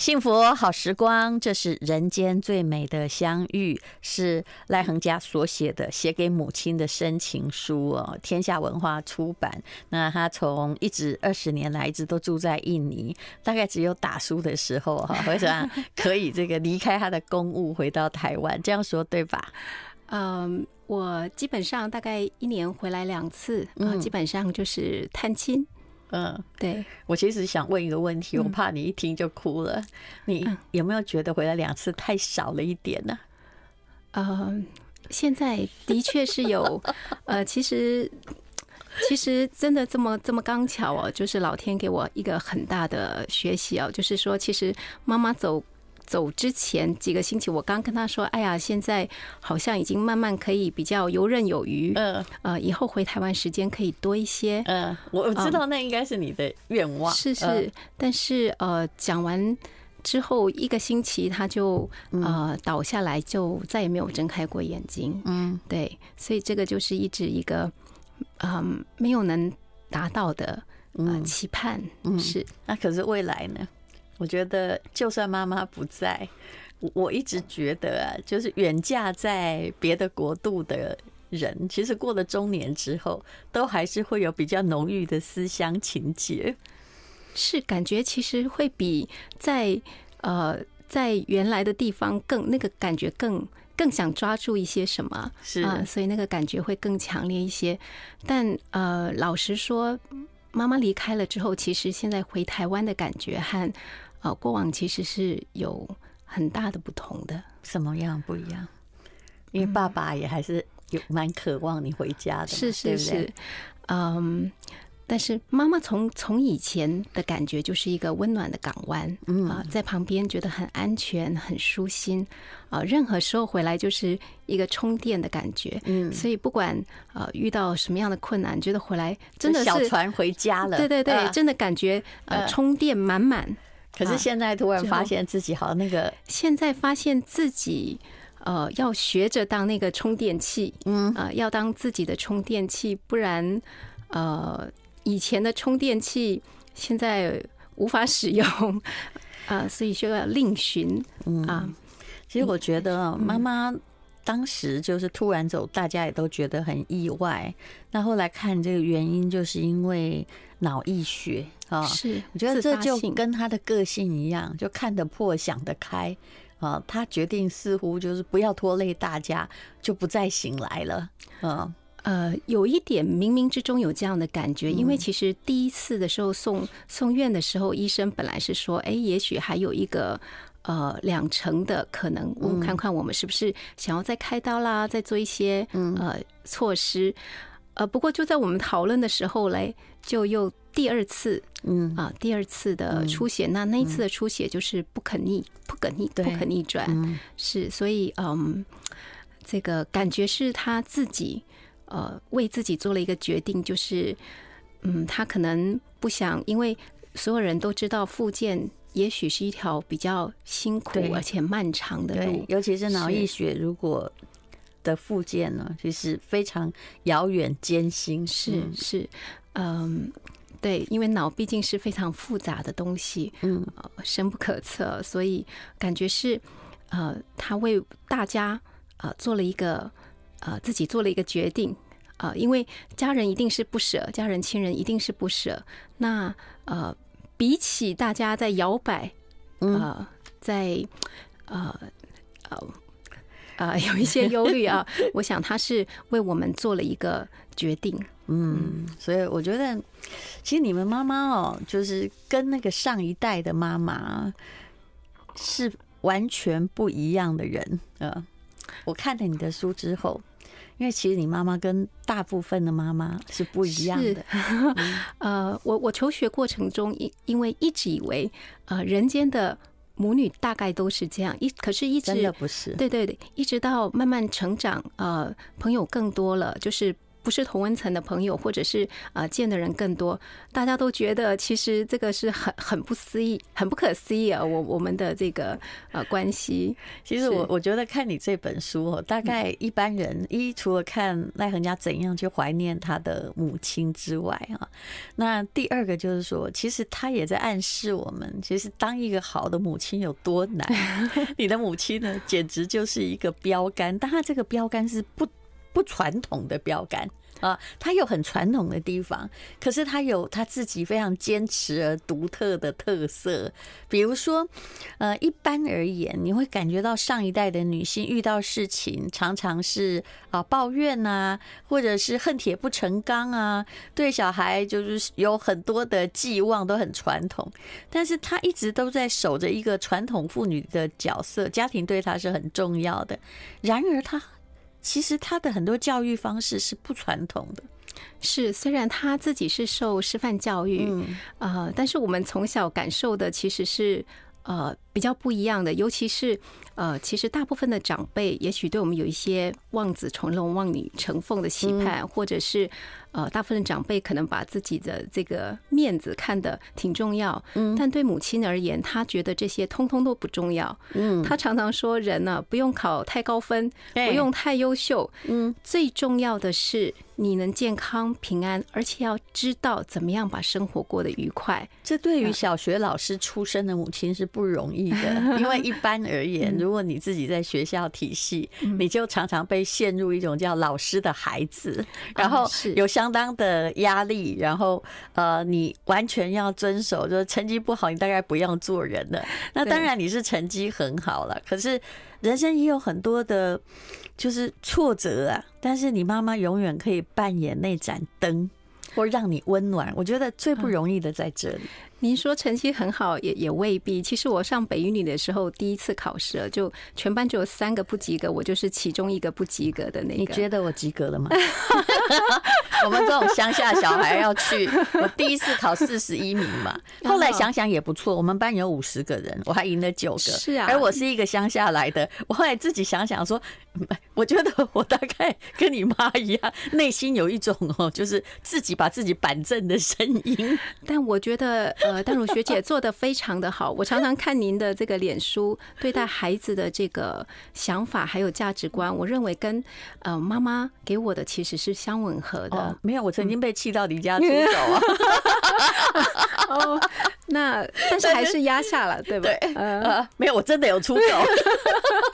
幸福好时光，这是人间最美的相遇，是赖恒家所写的写给母亲的深情书哦。天下文化出版。那他从一直二十年来，一直都住在印尼，大概只有打书的时候哈，或 者可以这个离开他的公务回到台湾，这样说对吧？嗯，我基本上大概一年回来两次，嗯，基本上就是探亲。嗯，对，我其实想问一个问题，我怕你一听就哭了。你有没有觉得回来两次太少了一点呢？呃，现在的确是有，呃，其实其实真的这么这么刚巧哦，就是老天给我一个很大的学习哦，就是说，其实妈妈走。走之前几个星期，我刚跟他说：“哎呀，现在好像已经慢慢可以比较游刃有余。”嗯，呃，以后回台湾时间可以多一些。嗯，我知道那应该是你的愿望。是是，但是呃，讲完之后一个星期，他就呃倒下来，就再也没有睁开过眼睛。嗯，对，所以这个就是一直一个嗯，没有能达到的嗯，期盼。嗯，是。那可是未来呢？我觉得，就算妈妈不在，我一直觉得，就是远嫁在别的国度的人，其实过了中年之后，都还是会有比较浓郁的思乡情结。是，感觉其实会比在呃在原来的地方更那个感觉更更想抓住一些什么，是啊，所以那个感觉会更强烈一些。但呃，老实说，妈妈离开了之后，其实现在回台湾的感觉和。啊，过往其实是有很大的不同的，什么样不一样？因为爸爸也还是有蛮渴望你回家的，是是是，嗯。但是妈妈从从以前的感觉就是一个温暖的港湾，嗯啊，在旁边觉得很安全、很舒心啊。任何时候回来就是一个充电的感觉，嗯。所以不管呃遇到什么样的困难，觉得回来真的是小船回家了，对对对，真的感觉呃充电满满。可是现在突然发现自己好那个，现在发现自己呃要学着当那个充电器，嗯啊要当自己的充电器，不然呃以前的充电器现在无法使用 啊，所以需要另寻啊。其实我觉得妈妈当时就是突然走，大家也都觉得很意外。那后来看这个原因，就是因为脑溢血。啊，是，我觉得这就跟他的个性一样，就看得破、想得开。啊，他决定似乎就是不要拖累大家，就不再醒来了。啊，呃，有一点冥冥之中有这样的感觉，因为其实第一次的时候送送院的时候，医生本来是说，哎，也许还有一个呃两成的可能，我们看看我们是不是想要再开刀啦，再做一些呃措施。呃，不过就在我们讨论的时候嘞，就又第二次，嗯啊，第二次的出血。那那一次的出血就是不可逆、不可逆、不可逆转，是。所以嗯，这个感觉是他自己，呃，为自己做了一个决定，就是，嗯，他可能不想，因为所有人都知道，复健也许是一条比较辛苦而且漫长的路，尤其是脑溢血如果。的复健呢，其实非常遥远艰辛。是是，嗯，对，因为脑毕竟是非常复杂的东西，嗯，深不可测，所以感觉是，呃，他为大家呃做了一个呃自己做了一个决定啊，因为家人一定是不舍，家人亲人一定是不舍。那呃，比起大家在摇摆，呃，在呃呃。啊，有一些忧虑啊，我想他是为我们做了一个决定，嗯，所以我觉得，其实你们妈妈哦，就是跟那个上一代的妈妈是完全不一样的人呃，我看了你的书之后，因为其实你妈妈跟大部分的妈妈是不一样的。呃，我我求学过程中，因因为一直以为，呃，人间的。母女大概都是这样一，可是，一直真的不是，对对对，一直到慢慢成长，呃，朋友更多了，就是。不是同温层的朋友，或者是啊见的人更多，大家都觉得其实这个是很很不可思议、很不可思议啊！我我们的这个啊关系，其实我我觉得看你这本书，哦，大概一般人一除了看赖恒家怎样去怀念他的母亲之外啊，那第二个就是说，其实他也在暗示我们，其实当一个好的母亲有多难。你的母亲呢，简直就是一个标杆，但他这个标杆是不。不传统的标杆啊，它有很传统的地方，可是它有它自己非常坚持而独特的特色。比如说，呃，一般而言，你会感觉到上一代的女性遇到事情，常常是啊抱怨啊，或者是恨铁不成钢啊，对小孩就是有很多的寄望都很传统。但是她一直都在守着一个传统妇女的角色，家庭对她是很重要的。然而她。其实他的很多教育方式是不传统的，是虽然他自己是受师范教育，啊，但是我们从小感受的其实是呃比较不一样的，尤其是呃，其实大部分的长辈也许对我们有一些望子成龙、望女成凤的期盼，或者是。呃，大部分长辈可能把自己的这个面子看得挺重要，嗯，但对母亲而言，她觉得这些通通都不重要，嗯，她常常说人呢不用考太高分，不用太优秀，嗯，最重要的是你能健康平安，而且要知道怎么样把生活过得愉快。这对于小学老师出身的母亲是不容易的，因为一般而言，如果你自己在学校体系，你就常常被陷入一种叫老师的孩子，然后有小。相当的压力，然后呃，你完全要遵守，就是成绩不好，你大概不要做人了。那当然你是成绩很好了，可是人生也有很多的，就是挫折啊。但是你妈妈永远可以扮演那盏灯，或让你温暖。我觉得最不容易的在这里。您说成绩很好，也也未必。其实我上北语女的时候，第一次考试就全班就有三个不及格，我就是其中一个不及格的那。你觉得我及格了吗？我们这种乡下小孩要去，我第一次考四十一名嘛。后来想想也不错，我们班有五十个人，我还赢了九个。是啊，而我是一个乡下来的，我后来自己想想说，我觉得我大概跟你妈一样，内心有一种哦，就是自己把自己板正的声音。但我觉得。呃，戴茹学姐做的非常的好，我常常看您的这个脸书，对待孩子的这个想法还有价值观，我认为跟呃妈妈给我的其实是相吻合的。没有，我曾经被气到离家出走。哦，那但是还是压下了，对吧？对，没有，我真的有出走，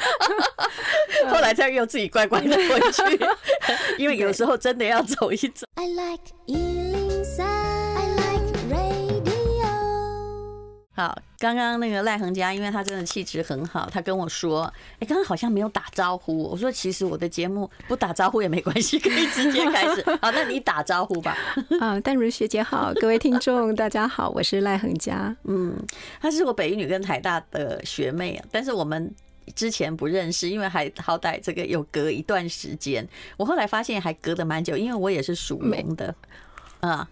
后来再又自己乖乖的回去，因为有时候真的要走一走。好，刚刚那个赖恒佳，因为他真的气质很好，他跟我说：“哎，刚刚好像没有打招呼。”我说：“其实我的节目不打招呼也没关系，可以直接开始。”好，那你打招呼吧。啊，淡如学姐好，各位听众大家好，我是赖恒佳。嗯，她是我北艺女跟台大的学妹，啊，但是我们之前不认识，因为还好歹这个有隔一段时间。我后来发现还隔得蛮久，因为我也是属龙的。啊。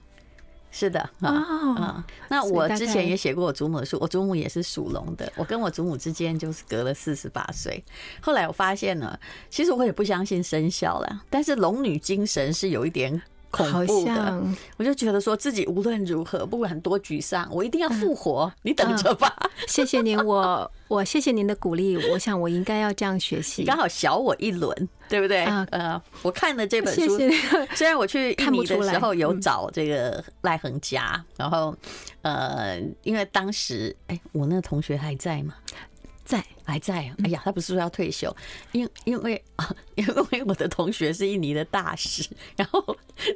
是的啊，那我之前也写过我祖母的书，我祖母也是属龙的，我跟我祖母之间就是隔了四十八岁。后来我发现了，其实我也不相信生肖了，但是龙女精神是有一点。恐怖的，我就觉得说自己无论如何，不管多沮丧，我一定要复活。你等着吧。谢谢您，我 我谢谢您的鼓励。我想我应该要这样学习。刚好小我一轮，对不对？呃，我看了这本书，虽然我去印尼的时候有找这个赖恒嘉，然后呃，因为当时哎，我那个同学还在嘛。在还在哎呀，他不是说要退休，因因为啊，因为我的同学是印尼的大使。然后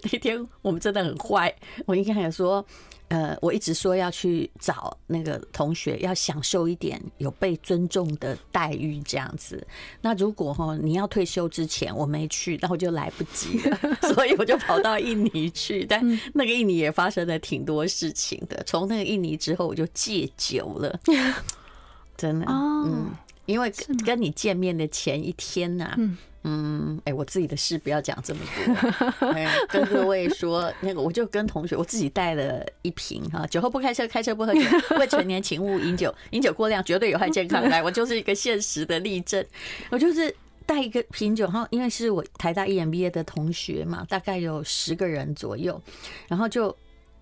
那天我们真的很坏，我应该还说，呃，我一直说要去找那个同学，要享受一点有被尊重的待遇这样子。那如果哈你要退休之前我没去，那我就来不及了，所以我就跑到印尼去。但那个印尼也发生了挺多事情的。从那个印尼之后，我就戒酒了。真的，嗯，因为跟你见面的前一天呐，嗯，哎，我自己的事不要讲这么多，跟各位说那个，我就跟同学，我自己带了一瓶哈，酒后不开车，开车不喝酒，未成年请勿饮酒，饮酒过量绝对有害健康，来，我就是一个现实的例证，我就是带一个瓶酒，然后因为是我台大 EMBA 的同学嘛，大概有十个人左右，然后就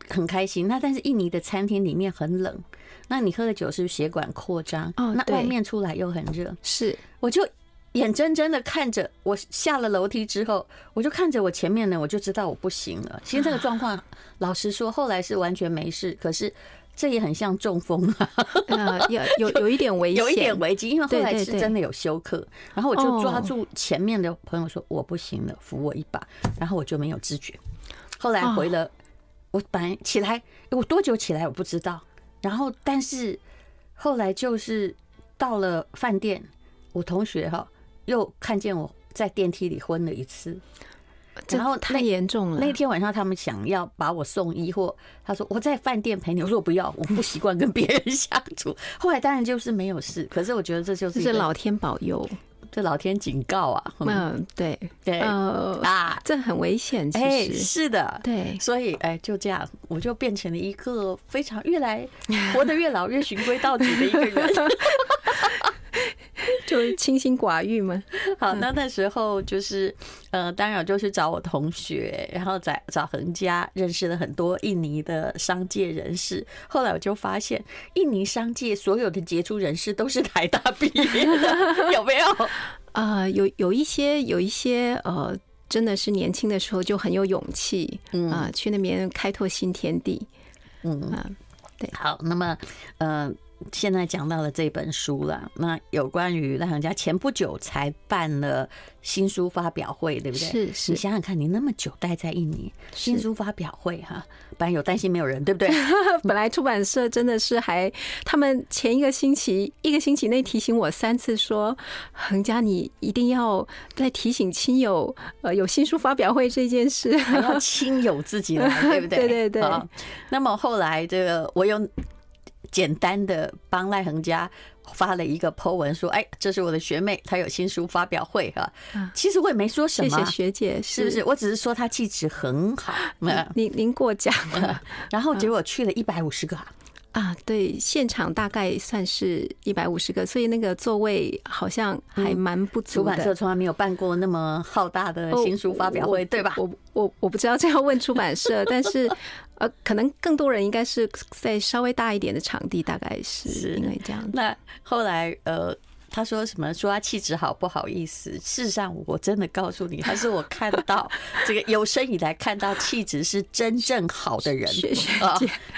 很开心，那但是印尼的餐厅里面很冷。那你喝的酒是血管扩张？哦，那外面出来又很热，是我就眼睁睁的看着我下了楼梯之后，我就看着我前面呢，我就知道我不行了。其实这个状况，老实说，后来是完全没事，可是这也很像中风啊，有有 有一点危，有一点危机，因为后来是真的有休克。然后我就抓住前面的朋友说我不行了，扶我一把，然后我就没有知觉。后来回了，我本来起来，我多久起来我不知道。然后，但是后来就是到了饭店，我同学哈又看见我在电梯里昏了一次，然后太严重了。那天晚上他们想要把我送医，或他说我在饭店陪你，我说不要，我不习惯跟别人相处。后来当然就是没有事，可是我觉得这就是老天保佑。这老天警告啊！嗯，对对啊，这很危险。哎，是的，对，所以哎，就这样，我就变成了一个非常越来活得越老越循规蹈矩的一个人。就是清心寡欲嘛。好，那那时候就是，呃，当然我就去找我同学，然后在找恒家认识了很多印尼的商界人士。后来我就发现，印尼商界所有的杰出人士都是台大毕业，的，有没有？啊，有有一些，有一些，呃，真的是年轻的时候就很有勇气啊，去那边开拓新天地。嗯啊，对，好，那么，呃。现在讲到了这本书了，那有关于梁行家前不久才办了新书发表会，对不对？是是。你想想看，你那么久待在印尼，新书发表会哈，本来有担心没有人，对不对？本来出版社真的是还他们前一个星期一个星期内提醒我三次，说恒家你一定要再提醒亲友，呃，有新书发表会这件事，亲友自己来，对不对？对对对。那么后来这个我有。简单的帮赖恒家发了一个 po 文，说：“哎，这是我的学妹，她有新书发表会哈。其实我也没说什么，谢谢学姐，是不是？我只是说她气质很好。您您过奖了。然后结果去了一百五十个。”啊，对，现场大概算是一百五十个，所以那个座位好像还蛮不足的。出版社从来没有办过那么浩大的新书发表会，对吧？我我我不知道这样问出版社，但是呃，可能更多人应该是在稍微大一点的场地，大概是因为这样。那后来呃。他说什么说他气质好不好意思？事实上，我真的告诉你，他是我看到 这个有生以来看到气质是真正好的人。学姐，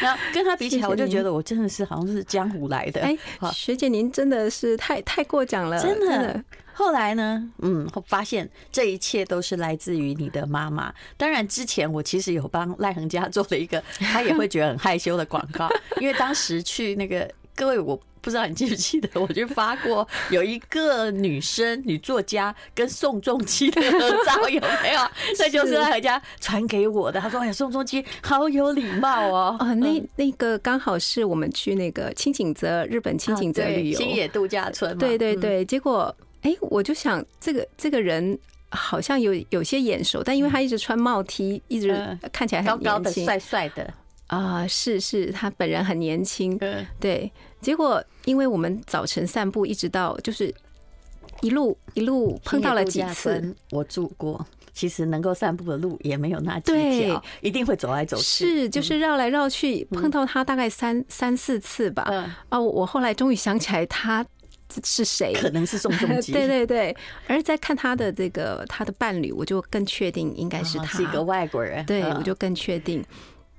那跟他比起来，我就觉得我真的是好像是江湖来的。哎，学姐，您真的是太太过奖了。真的。后来呢，嗯，发现这一切都是来自于你的妈妈。当然之前我其实有帮赖恒家做了一个，他也会觉得很害羞的广告，因为当时去那个各位我。不知道你记不记得，我就发过有一个女生，女作家跟宋仲基的合照有没有？那 就是他回家传给我的。他说：“哎，呀，宋仲基好有礼貌哦。”啊，那那个刚好是我们去那个青井泽，日本青井泽旅游，新野度假村。对对对，结果哎，我就想这个这个人好像有有些眼熟，但因为他一直穿帽 T，一直看起来高高的、帅帅的。啊，是是，他本人很年轻，对，结果因为我们早晨散步一直到就是一路一路碰到了几次。我住过，其实能够散步的路也没有那几条，一定会走来走去，是就是绕来绕去，碰到他大概三三四次吧。啊，我后来终于想起来他是谁，可能是宋仲 基，对对对。而在看他的这个他的伴侣，我就更确定应该是他是一个外国人，对，我就更确定。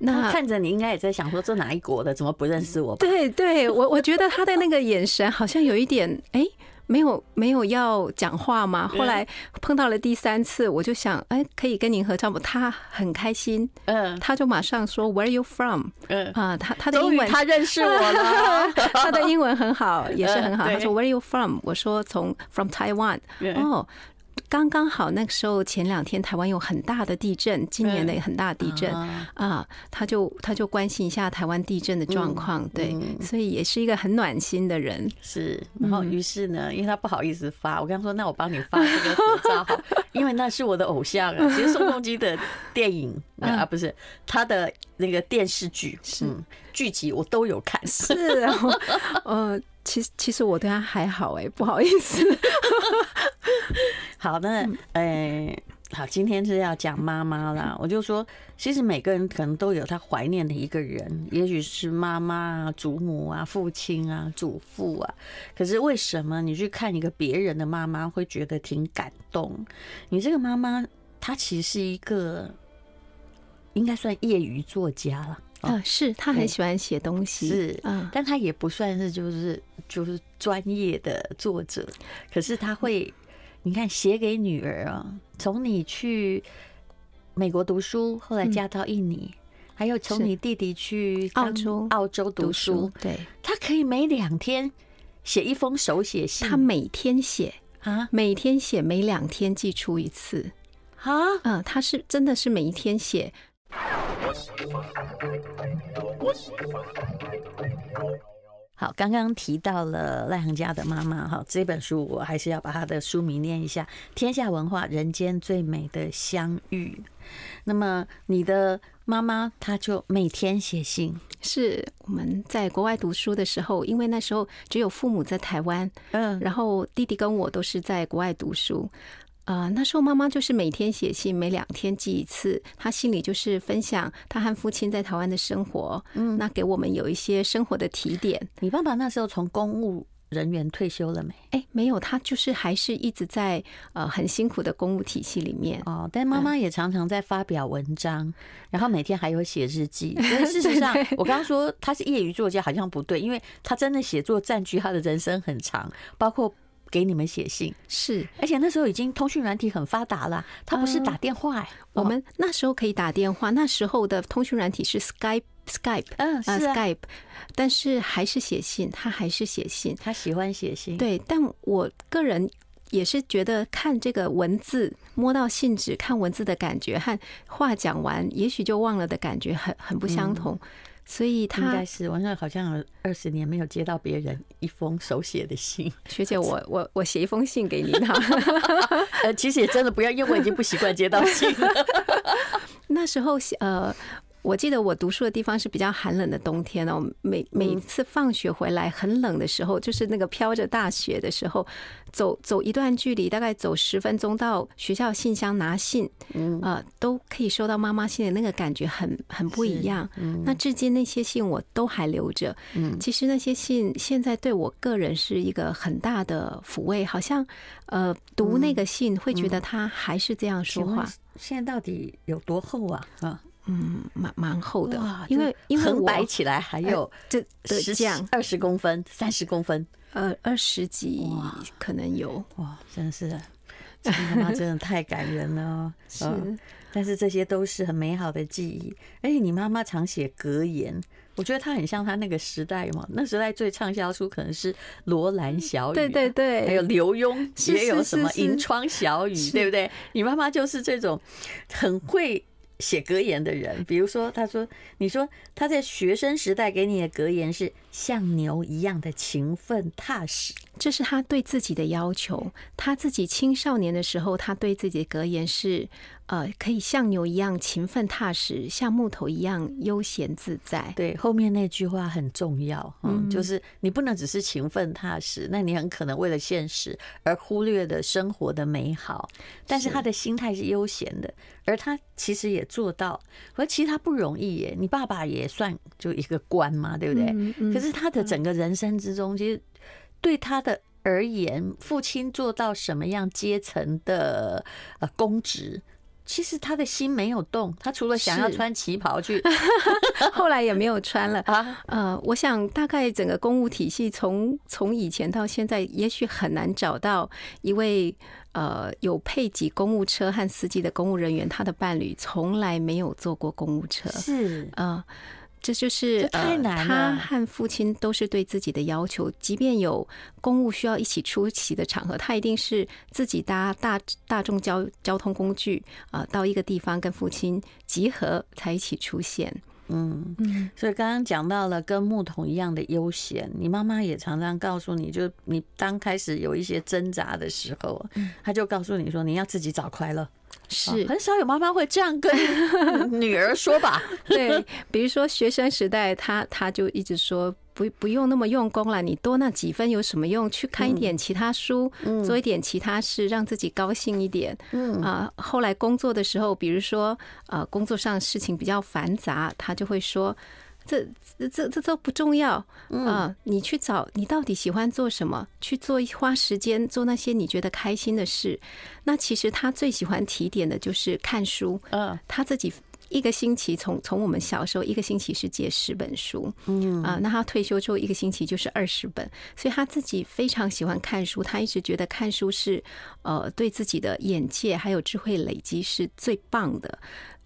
那看着你应该也在想说，这哪一国的？怎么不认识我？对对，我我觉得他的那个眼神好像有一点，哎，没有没有要讲话吗？后来碰到了第三次，我就想，哎，可以跟您合唱吗？他很开心，嗯，他就马上说，Where are you from？嗯啊，他他的英文，他认识我，他的英文很好，也是很好。他说，Where are you from？我说，从 From Taiwan。哦。刚刚好，那个时候前两天台湾有很大的地震，今年的很大地震啊，他就他就关心一下台湾地震的状况，对，所以也是一个很暖心的人。是，然后于是呢，因为他不好意思发，我跟他说：“那我帮你发这个合照，因为那是我的偶像啊。”其实宋仲基的电影啊，不是他的那个电视剧，是剧集，我都有看。是，嗯。其其实我对他还好哎，不好意思。好，那诶，好，今天是要讲妈妈啦。我就说，其实每个人可能都有他怀念的一个人，也许是妈妈啊、祖母啊、父亲啊、祖父啊。可是为什么你去看一个别人的妈妈，会觉得挺感动？你这个妈妈，她其实是一个应该算业余作家了。啊，是他很喜欢写东西，是嗯，但他也不算是就是就是专业的作者，可是他会，你看写给女儿啊，从你去美国读书，后来嫁到印尼，还有从你弟弟去澳洲澳洲读书，对，他可以每两天写一封手写信，他每天写啊，每天写，每两天寄出一次，啊，嗯，他是真的是每一天写。好，刚刚提到了赖恒家的妈妈。哈，这本书我还是要把他的书名念一下，《天下文化人间最美的相遇》。那么你的妈妈，她就每天写信。是我们在国外读书的时候，因为那时候只有父母在台湾，嗯，然后弟弟跟我都是在国外读书。啊，那时候妈妈就是每天写信，每两天寄一次。她信里就是分享她和父亲在台湾的生活，嗯，那给我们有一些生活的提点。你爸爸那时候从公务人员退休了没？哎，没有，他就是还是一直在呃很辛苦的公务体系里面哦。但妈妈也常常在发表文章，然后每天还有写日记。所以事实 上，我刚刚说他是业余作家好像不对，因为他真的写作占据他的人生很长，包括。给你们写信是，而且那时候已经通讯软体很发达了，他不是打电话哎，我们那时候可以打电话，那时候的通讯软体是 Skype Skype，嗯 Skype，但是还是写信，他还是写信，他喜欢写信，对，但我个人也是觉得看这个文字，摸到信纸，看文字的感觉和话讲完也许就忘了的感觉很很不相同。所以他应该是，我那好像二十年没有接到别人一封手写的信。学姐，我我我写一封信给你呢。呃，其实也真的不要，因为我已经不习惯接到信了。那时候写呃。我记得我读书的地方是比较寒冷的冬天哦，每每一次放学回来很冷的时候，就是那个飘着大雪的时候，走走一段距离，大概走十分钟到学校信箱拿信，嗯啊，都可以收到妈妈信的那个感觉很很不一样。嗯，那至今那些信我都还留着。嗯，其实那些信现在对我个人是一个很大的抚慰，好像呃读那个信会觉得他还是这样说话。现在到底有多厚啊？啊。嗯，蛮蛮厚的，因为因为横摆起来还有这十、二十公分、三十公分，呃，二十几可能有，哇，真是，你妈妈真的太感人了，是，但是这些都是很美好的记忆。而且你妈妈常写格言，我觉得她很像她那个时代嘛，那时代最畅销书可能是罗兰小雨，对对对，还有刘墉也有什么《银窗小雨》，对不对？你妈妈就是这种很会。写格言的人，比如说，他说：“你说他在学生时代给你的格言是像牛一样的勤奋踏实。”这是他对自己的要求。他自己青少年的时候，他对自己的格言是：，呃，可以像牛一样勤奋踏实，像木头一样悠闲自在。对，后面那句话很重要。嗯，就是你不能只是勤奋踏实，那你很可能为了现实而忽略了生活的美好。但是他的心态是悠闲的，而他其实也做到。而其实他不容易耶。你爸爸也算就一个官嘛，对不对？可是他的整个人生之中，其实。对他的而言，父亲做到什么样阶层的呃公职，其实他的心没有动。他除了想要穿旗袍去 后来也没有穿了啊。呃，我想大概整个公务体系从从以前到现在，也许很难找到一位呃有配给公务车和司机的公务人员，他的伴侣从来没有坐过公务车。是啊。这就是呃，他和父亲都是对自己的要求。即便有公务需要一起出席的场合，他一定是自己搭大大众交交通工具啊，到一个地方跟父亲集合才一起出现。嗯嗯，所以刚刚讲到了跟牧童一样的悠闲。你妈妈也常常告诉你就你刚开始有一些挣扎的时候，她就告诉你说你要自己找快乐。是很少有妈妈会这样跟 女儿说吧？对，比如说学生时代，她她就一直说不不用那么用功了，你多那几分有什么用？去看一点其他书，做一点其他事，让自己高兴一点。嗯啊，后来工作的时候，比如说呃，工作上事情比较繁杂，她就会说。这这这都不重要啊！你去找你到底喜欢做什么，去做花时间做那些你觉得开心的事。那其实他最喜欢提点的就是看书。嗯，他自己一个星期从从我们小时候一个星期是借十本书，嗯啊，那他退休之后一个星期就是二十本，所以他自己非常喜欢看书。他一直觉得看书是呃对自己的眼界还有智慧累积是最棒的。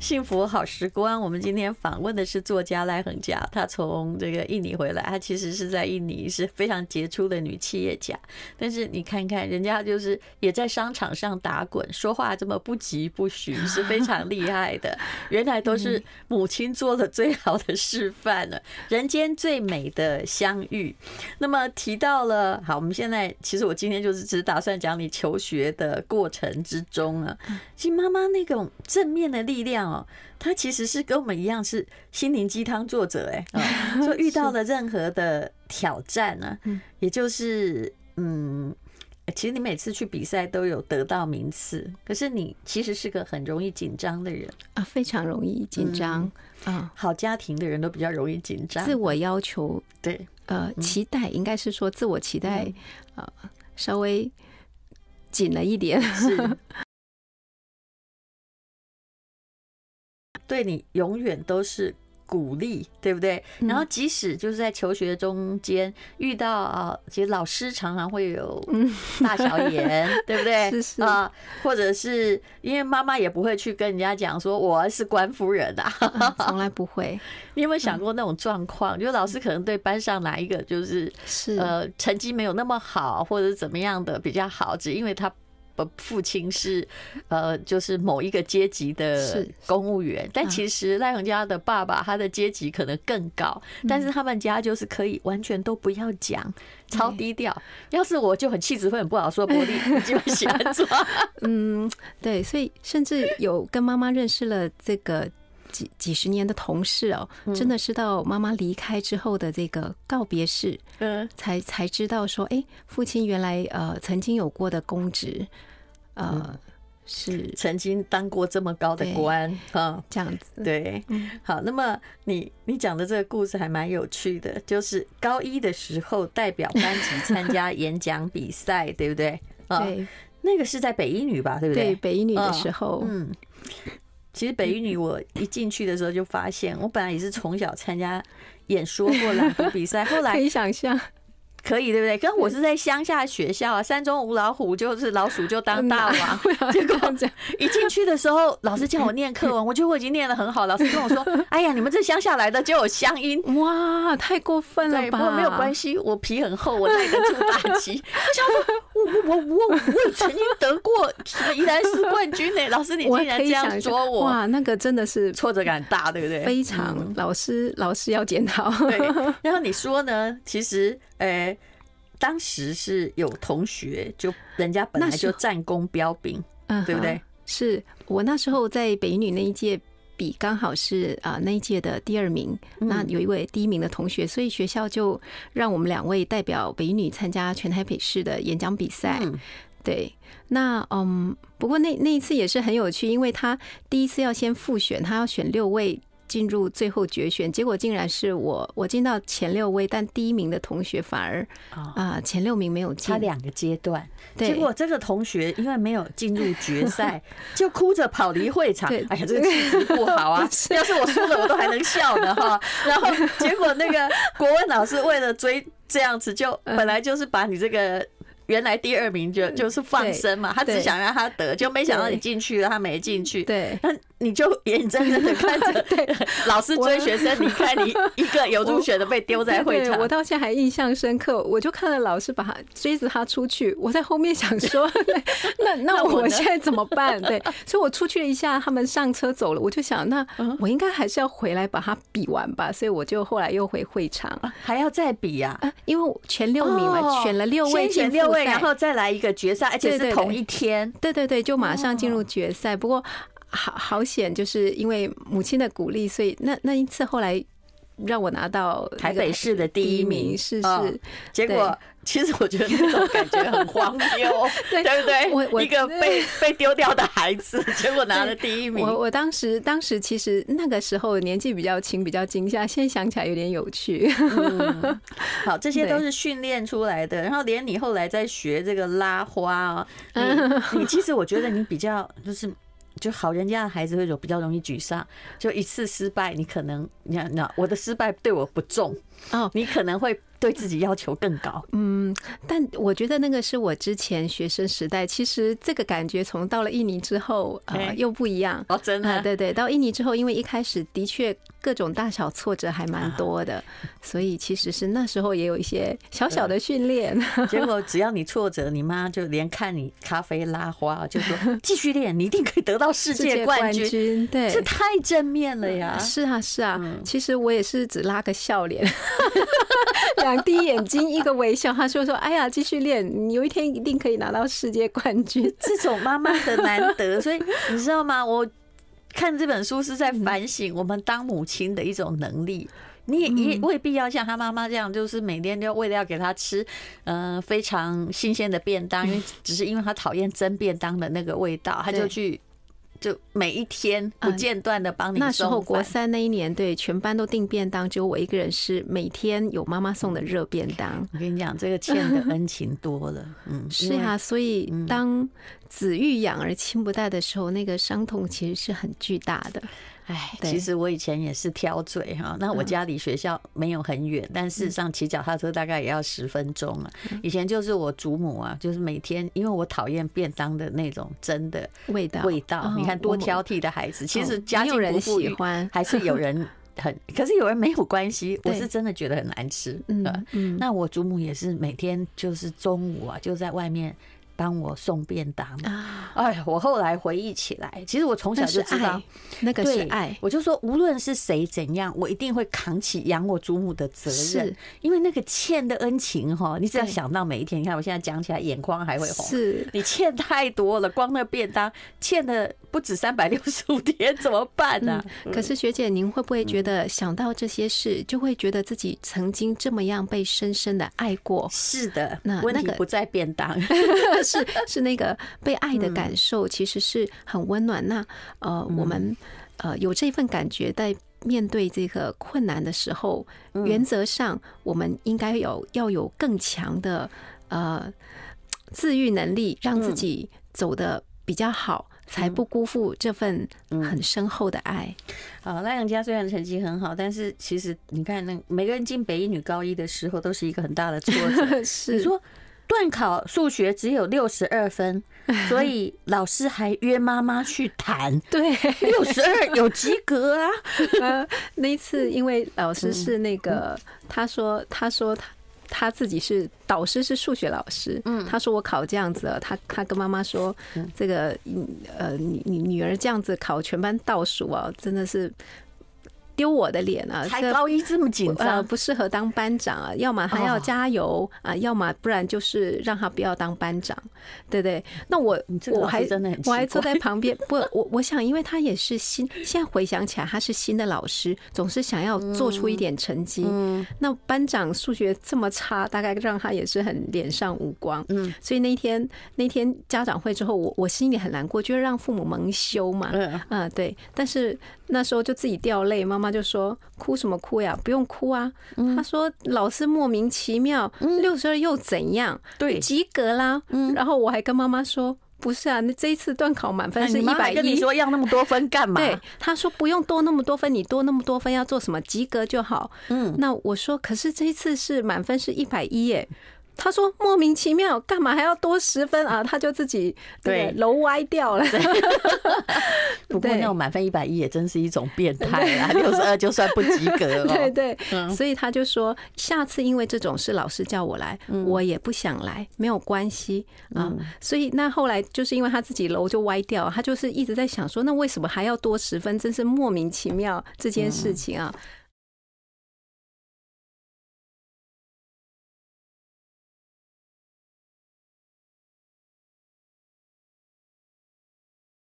幸福好时光，我们今天访问的是作家赖恒佳，她从这个印尼回来，她其实是在印尼是非常杰出的女企业家，但是你看看人家就是也在商场上打滚，说话这么不疾不徐，是非常厉害的。原来都是母亲做了最好的示范了，人间最美的相遇。那么提到了好，我们现在其实我今天就是只打算讲你求学的过程之中啊，其实妈妈那种正面的力量。哦，他其实是跟我们一样是心灵鸡汤作者，哎，就 遇到了任何的挑战呢，也就是嗯，其实你每次去比赛都有得到名次，可是你其实是个很容易紧张的人啊，非常容易紧张啊，好家庭的人都比较容易紧张，自我要求对，呃，期待应该是说自我期待啊，稍微紧了一点。对你永远都是鼓励，对不对？然后即使就是在求学中间遇到啊，其实老师常常会有大小眼，对不对？是是啊，或者是因为妈妈也不会去跟人家讲说我是官夫人啊，从来不会。你有没有想过那种状况？就老师可能对班上哪一个就是是呃成绩没有那么好，或者怎么样的比较好，只因为他。不，父亲是呃，就是某一个阶级的公务员，但其实赖永嘉的爸爸他的阶级可能更高，但是他们家就是可以完全都不要讲，超低调。要是我就很气质会很不好说，玻璃就喜欢安 嗯，对，所以甚至有跟妈妈认识了这个。几几十年的同事哦，真的是到妈妈离开之后的这个告别式，嗯，才才知道说，哎，父亲原来呃曾经有过的公职，啊，是曾经当过这么高的官啊，这样子对。好，那么你你讲的这个故事还蛮有趣的，就是高一的时候代表班级参加演讲比赛，对不对？对，那个是在北一女吧，对不对？对，北一女的时候，嗯。其实北语女，我一进去的时候就发现，我本来也是从小参加演说过朗读比赛，后来可以想象。可以对不对？跟我是在乡下学校，啊，山中无老虎，就是老鼠就当大王。果光讲，一进去的时候，老师叫我念课文，我觉得我已经念的很好。老师跟我说：“哎呀，你们这乡下来的就有乡音。”哇，太过分了吧！没有关系，我皮很厚，我耐得住打大题。我想说，我我我我我曾经得过什么伊莱斯冠军呢？老师，你竟然这样说我？哇，那个真的是挫折感大，对不对？非常，老师老师要检讨。对，然后你说呢？其实。哎，当时是有同学，就人家本来就战功标兵，对不对？是我那时候在北女那一届比，刚好是啊那一届的第二名。那有一位第一名的同学，所以学校就让我们两位代表北女参加全台北市的演讲比赛。对，那嗯，不过那那一次也是很有趣，因为他第一次要先复选，他要选六位。进入最后决选，结果竟然是我，我进到前六位，但第一名的同学反而啊，前六名没有进。他两个阶段，结果这个同学因为没有进入决赛，就哭着跑离会场。哎呀，这个气质不好啊！要是我输了，我都还能笑呢哈。然后结果那个国文老师为了追这样子，就本来就是把你这个原来第二名就就是放生嘛，他只想让他得，就没想到你进去了，他没进去。对。你就眼睁睁的看着，对，老师追学生，离开你一个有入学的被丢在会场。我到现在还印象深刻。我就看了老师把他追着他出去，我在后面想说，那那我现在怎么办？对，所以我出去了一下，他们上车走了，我就想，那我应该还是要回来把它比完吧。所以我就后来又回会场，还要再比呀？因为前六名嘛，选了六位，选六位，然后再来一个决赛，而且是同一天。对对对，就马上进入决赛。不过。好好险，就是因为母亲的鼓励，所以那那一次后来让我拿到台北市的第一名，是是。结果其实我觉得那种感觉很荒谬，对不对？我我一个被 被丢掉的孩子，结果拿了第一名。我我当时当时其实那个时候年纪比较轻，比较惊吓，现在想起来有点有趣。好，这些都是训练出来的。然后连你后来在学这个拉花，啊、你你其实我觉得你比较就是。就好人家的孩子会有比较容易沮丧，就一次失败，你可能，你看那我的失败对我不重哦，你可能会。对自己要求更高，嗯，但我觉得那个是我之前学生时代，其实这个感觉从到了印尼之后，呃，又不一样哦，真的，对对，到印尼之后，因为一开始的确各种大小挫折还蛮多的，所以其实是那时候也有一些小小的训练，结果只要你挫折，你妈就连看你咖啡拉花就说 继续练，你一定可以得到世界冠军，对，这太正面了呀，是啊是啊，其实我也是只拉个笑脸。第滴眼睛一个微笑，他说：“说哎呀，继续练，你有一天一定可以拿到世界冠军。”这种妈妈的难得，所以你知道吗？我看这本书是在反省我们当母亲的一种能力。你也也未必要像他妈妈这样，就是每天就为了要给他吃，嗯，非常新鲜的便当，因为只是因为他讨厌蒸便当的那个味道，他就去。就每一天不间断的帮你。那时候国三那一年，对，全班都订便当，只有我一个人是每天有妈妈送的热便当。我跟你讲，这个欠的恩情多了，嗯，是啊，所以当子欲养而亲不待的时候，那个伤痛其实是很巨大的。哎，其实我以前也是挑嘴哈。那我家离学校没有很远，但事实上骑脚踏车大概也要十分钟了。以前就是我祖母啊，就是每天，因为我讨厌便当的那种真的味道味道。你看，多挑剔的孩子，其实家有人喜欢，还是有人很，可是有人没有关系。我是真的觉得很难吃。嗯嗯，那我祖母也是每天就是中午啊，就在外面。帮我送便当啊！哎，我后来回忆起来，其实我从小就知道那个是爱，我就说，无论是谁怎样，我一定会扛起养我祖母的责任，因为那个欠的恩情哈，你只要想到每一天，你看我现在讲起来，眼眶还会红。是你欠太多了，光那便当欠的不止三百六十五天，怎么办呢？可是学姐，您会不会觉得想到这些事，就会觉得自己曾经这么样被深深的爱过？是的，那问题不在便当。是 是那个被爱的感受，其实是很温暖。那呃，我们呃有这份感觉，在面对这个困难的时候，原则上我们应该有要有更强的呃自愈能力，让自己走的比较好，才不辜负这份很深厚的爱。好，赖阳家虽然成绩很好，但是其实你看，那每个人进北一女高一的时候，都是一个很大的挫折。是你说。段考数学只有六十二分，所以老师还约妈妈去谈。对，六十二有及格啊。那一次，因为老师是那个，他说，他说他他自己是导师，是数学老师。嗯，他说我考这样子，他他跟妈妈说，这个呃，女女儿这样子考全班倒数啊，真的是。丢我的脸啊！才高一这么紧张，呃，不适合当班长啊。要么他要加油啊，要么不然就是让他不要当班长，对不对？那我，我还真的很，我还坐在旁边。不，我我想，因为他也是新，现在回想起来，他是新的老师，总是想要做出一点成绩。那班长数学这么差，大概让他也是很脸上无光。嗯，所以那天那天家长会之后，我我心里很难过，就是让父母蒙羞嘛。嗯，对。但是那时候就自己掉泪，妈妈。就说哭什么哭呀，不用哭啊。他说老师莫名其妙，六十二又怎样？对，及格啦。然后我还跟妈妈说，不是啊，你这一次段考满分是一百一。跟你说要那么多分干嘛？对，他说不用多那么多分，你多那么多分要做什么？及格就好。嗯，那我说，可是这一次是满分是一百一耶。他说莫名其妙，干嘛还要多十分啊？他就自己对楼歪掉了。不过那满分一百一也真是一种变态啊，六十二就算不及格了。对对，所以他就说下次因为这种事，老师叫我来，我也不想来，没有关系啊。所以那后来就是因为他自己楼就歪掉，他就是一直在想说，那为什么还要多十分？真是莫名其妙这件事情啊。